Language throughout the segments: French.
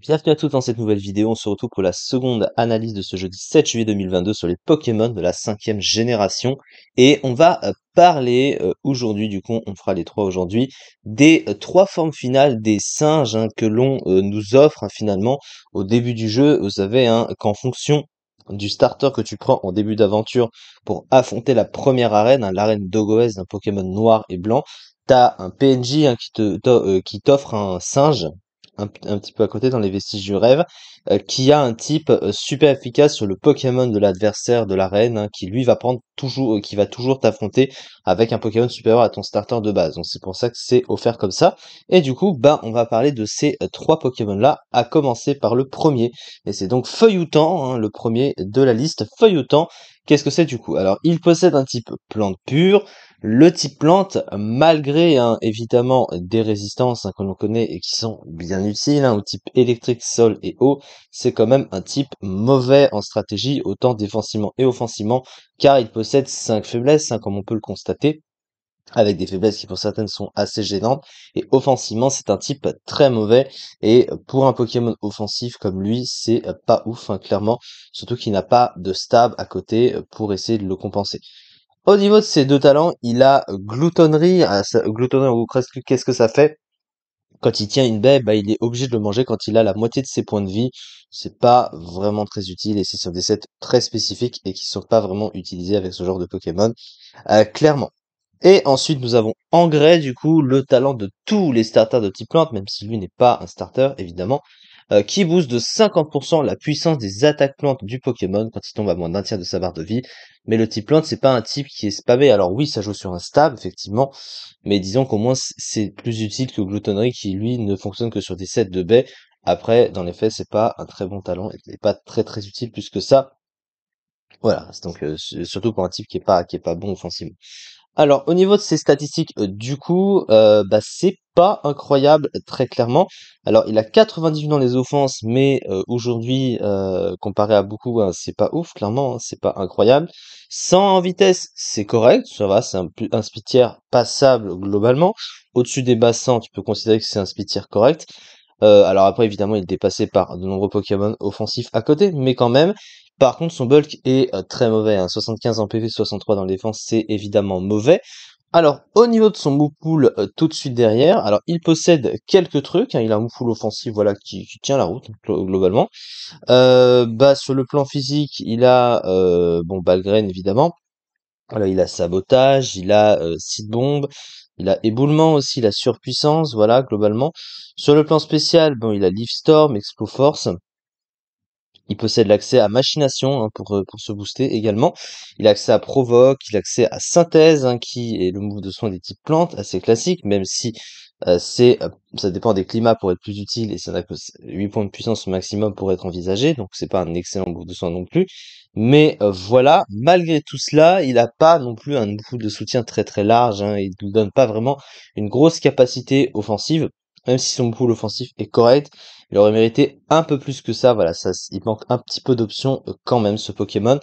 Bienvenue à tous dans cette nouvelle vidéo, on se retrouve pour la seconde analyse de ce jeudi 7 juillet 2022 sur les Pokémon de la cinquième génération et on va euh, parler euh, aujourd'hui, du coup on fera les trois aujourd'hui, des euh, trois formes finales des singes hein, que l'on nous offre hein, finalement au début du jeu, vous savez hein, qu'en fonction du starter que tu prends en début d'aventure pour affronter la première arène, hein, l'arène Dogoes d'un Pokémon noir et blanc, t'as un PNJ qui t'offre un singe un, petit peu à côté dans les vestiges du rêve, euh, qui a un type euh, super efficace sur le Pokémon de l'adversaire de l'arène, hein, qui lui va prendre toujours, euh, qui va toujours t'affronter avec un Pokémon supérieur à ton starter de base. Donc c'est pour ça que c'est offert comme ça. Et du coup, bah on va parler de ces trois Pokémon là, à commencer par le premier. Et c'est donc Feuilloutant, hein, le premier de la liste. Feuilloutant, qu'est-ce que c'est du coup Alors il possède un type plante pure, le type plante, malgré hein, évidemment des résistances hein, que l'on connaît et qui sont bien utiles, hein, au type électrique, sol et eau, c'est quand même un type mauvais en stratégie, autant défensivement et offensivement, car il possède cinq faiblesses, comme on peut le constater avec des faiblesses qui pour certaines sont assez gênantes. Et offensivement, c'est un type très mauvais. Et pour un Pokémon offensif comme lui, c'est pas ouf, clairement. Surtout qu'il n'a pas de stab à côté pour essayer de le compenser. Au niveau de ses deux talents, il a gloutonnerie. Ah, gloutonnerie, qu'est-ce que- ça fait? Quand il tient une baie, bah, il est obligé de le manger quand il a la moitié de ses points de vie. C'est pas vraiment très utile et c'est sur des sets très spécifiques et qui sont pas vraiment utilisés avec ce genre de Pokémon, euh, clairement. Et ensuite, nous avons Engrais, du coup, le talent de tous les starters de type plante, même si lui n'est pas un starter, évidemment. Euh, qui booste de 50% la puissance des attaques plantes du Pokémon quand il tombe à moins d'un tiers de sa barre de vie. Mais le type plante, c'est pas un type qui est spammé. Alors oui, ça joue sur un stab, effectivement, mais disons qu'au moins c'est plus utile que Gloutonnerie qui, lui, ne fonctionne que sur des sets de baies. Après, dans les faits, c'est pas un très bon talent et pas très très utile plus que ça. Voilà, donc euh, surtout pour un type qui est pas qui est pas bon offensivement. Alors, au niveau de ses statistiques, euh, du coup, euh, bah, c'est pas incroyable, très clairement. Alors, il a 98 dans les offenses, mais euh, aujourd'hui, comparé à beaucoup, hein, c'est pas ouf, clairement, hein, c'est pas incroyable. 100 en vitesse, c'est correct, ça va, c'est un, un passable globalement. Au-dessus des bassins, tu peux considérer que c'est un spitière correct. alors après, évidemment, il est dépassé par de nombreux Pokémon offensifs à côté, mais quand même, par contre, son bulk est euh, très mauvais. Hein. 75 en PV, 63 dans la défense, c'est évidemment mauvais. Alors, au niveau de son moupool, euh, tout de suite derrière, alors il possède quelques trucs, hein. il a un moupool offensif voilà, qui, tient la route globalement. Euh, bah, sur le plan physique, il a euh, bon Balgrain évidemment. Alors, il a sabotage, il a site bombe, il a éboulement aussi, la surpuissance, voilà, globalement. Sur le plan spécial, bon, il a Leaf Storm, Explo Force. Il possède l'accès à machination hein, pour, euh, pour se booster également. Il a accès à provoque, il a accès à synthèse, hein, qui est le move de soin des types plantes, assez classique, même si euh, c'est euh, ça dépend des climats pour être plus utile et ça n'a que 8 points de puissance au maximum pour être envisagé, donc c'est pas un excellent move de soin non plus. Mais voilà, malgré tout cela, il n'a pas non plus un move de soutien très très large, hein, il ne donne pas vraiment une grosse capacité offensive même si son pool offensif est correct, il aurait mérité un peu plus que ça. Voilà, ça, il manque un petit peu d'options euh, quand même ce Pokémon.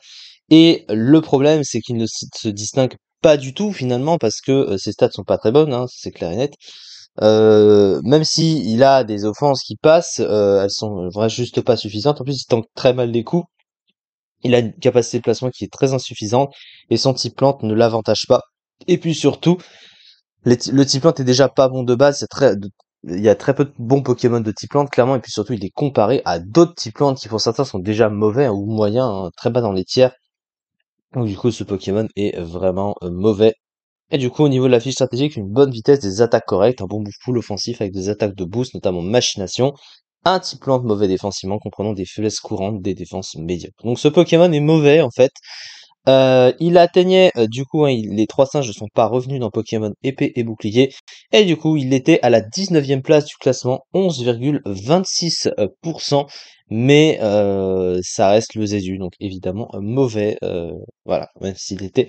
Et le problème, c'est qu'il ne se distingue pas du tout finalement parce que euh, ses stats sont pas très bonnes, hein, c'est clair et net. Euh, même si il a des offenses qui passent, elles sont vraiment juste pas suffisantes. En plus, il tank très mal les coups. Il a une capacité de placement qui est très insuffisante et son type plante ne l'avantage pas. Et puis surtout, le type plante est déjà pas bon de base, c'est très, il y a très peu de bons Pokémon de type plante, clairement, et puis surtout, il est comparé à d'autres types plantes qui, pour certains, sont déjà mauvais ou moyens, hein, très bas dans les tiers. Donc, du coup, ce Pokémon est vraiment euh, mauvais. Et du coup, au niveau de la fiche stratégique, une bonne vitesse, des attaques correctes, un bon bouffe pool offensif avec des attaques de boost, notamment machination, un type plante mauvais défensivement, comprenant des faiblesses courantes, des défenses médiocres. Donc, ce Pokémon est mauvais, en fait. Euh, il atteignait, euh, du coup, hein, les trois singes ne sont pas revenus dans Pokémon épée et bouclier, et du coup, il était à la 19e place du classement, 11,26%, euh, mais ça reste le Zézu, donc évidemment mauvais, voilà, même s'il était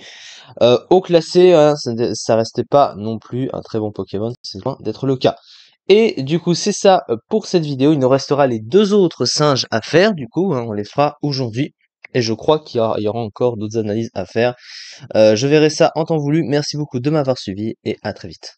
haut classé, hein, ça, ça, restait pas non plus un très bon Pokémon, c'est loin d'être le cas. Et du coup, c'est ça pour cette vidéo. Il nous restera les deux autres singes à faire. Du coup, hein, on les fera aujourd'hui et je crois qu'il y, aura encore d'autres analyses à faire. Euh, je verrai ça en temps voulu. Merci beaucoup de m'avoir suivi et à très vite.